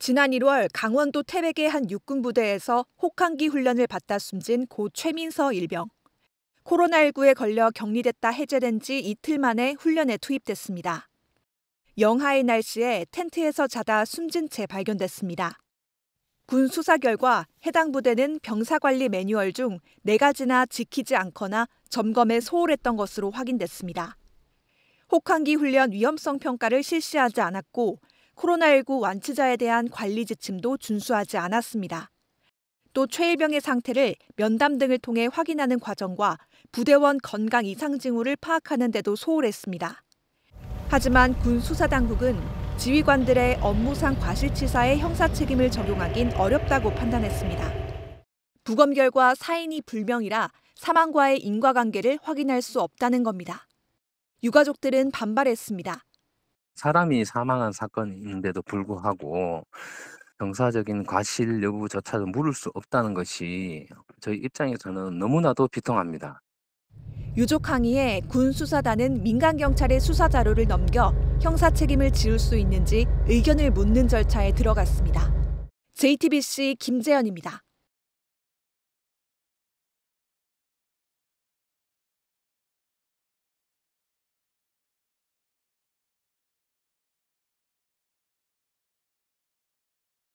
지난 1월 강원도 태백의 한 육군 부대에서 혹한기 훈련을 받다 숨진 고 최민서 일병. 코로나19에 걸려 격리됐다 해제된 지 이틀 만에 훈련에 투입됐습니다. 영하의 날씨에 텐트에서 자다 숨진 채 발견됐습니다. 군 수사 결과 해당 부대는 병사 관리 매뉴얼 중 4가지나 지키지 않거나 점검에 소홀했던 것으로 확인됐습니다. 혹한기 훈련 위험성 평가를 실시하지 않았고 코로나19 완치자에 대한 관리 지침도 준수하지 않았습니다. 또 최일병의 상태를 면담 등을 통해 확인하는 과정과 부대원 건강 이상 징후를 파악하는 데도 소홀했습니다. 하지만 군 수사 당국은 지휘관들의 업무상 과실치사에 형사 책임을 적용하긴 어렵다고 판단했습니다. 부검 결과 사인이 불명이라 사망과의 인과관계를 확인할 수 없다는 겁니다. 유가족들은 반발했습니다. 사람이 사망한 사건인데도 불구하고 형사적인 과실 여부조차도 물을 수 없다는 것이 저희 입장에서는 너무나도 비통합니다. 유족 항의에 군 수사단은 민간 경찰의 수사 자료를 넘겨 형사 책임을 지을 수 있는지 의견을 묻는 절차에 들어갔습니다. JTBC 김재현입니다.